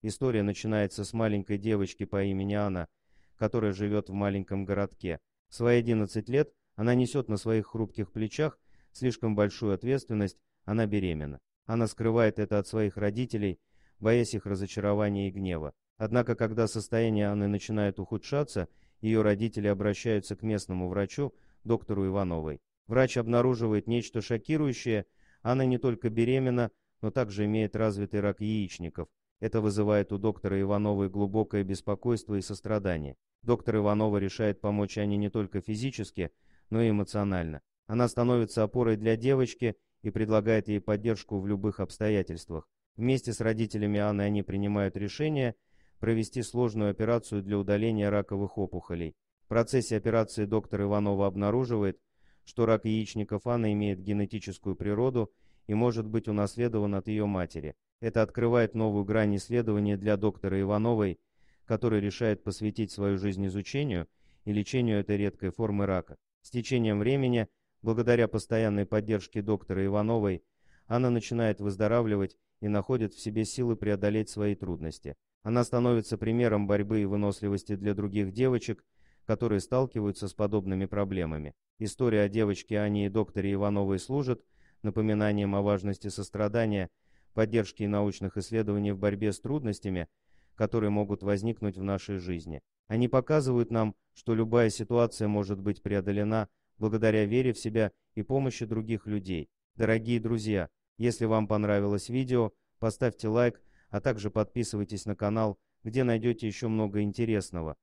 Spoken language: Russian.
История начинается с маленькой девочки по имени Анна, которая живет в маленьком городке. В свои 11 лет она несет на своих хрупких плечах слишком большую ответственность, она беременна. Она скрывает это от своих родителей, боясь их разочарования и гнева. Однако, когда состояние Анны начинает ухудшаться, ее родители обращаются к местному врачу, доктору Ивановой. Врач обнаруживает нечто шокирующее. Анна не только беременна, но также имеет развитый рак яичников. Это вызывает у доктора Ивановой глубокое беспокойство и сострадание. Доктор Иванова решает помочь Ане не только физически, но и эмоционально. Она становится опорой для девочки и предлагает ей поддержку в любых обстоятельствах. Вместе с родителями Анны они принимают решение провести сложную операцию для удаления раковых опухолей. В процессе операции доктор Иванова обнаруживает, что рак яичников Анны имеет генетическую природу – и может быть унаследован от ее матери. Это открывает новую грань исследования для доктора Ивановой, который решает посвятить свою жизнь изучению и лечению этой редкой формы рака. С течением времени, благодаря постоянной поддержке доктора Ивановой, она начинает выздоравливать и находит в себе силы преодолеть свои трудности. Она становится примером борьбы и выносливости для других девочек, которые сталкиваются с подобными проблемами. История о девочке Ане и докторе Ивановой служит – напоминанием о важности сострадания, поддержки и научных исследований в борьбе с трудностями, которые могут возникнуть в нашей жизни. Они показывают нам, что любая ситуация может быть преодолена благодаря вере в себя и помощи других людей. Дорогие друзья, если вам понравилось видео, поставьте лайк, а также подписывайтесь на канал, где найдете еще много интересного.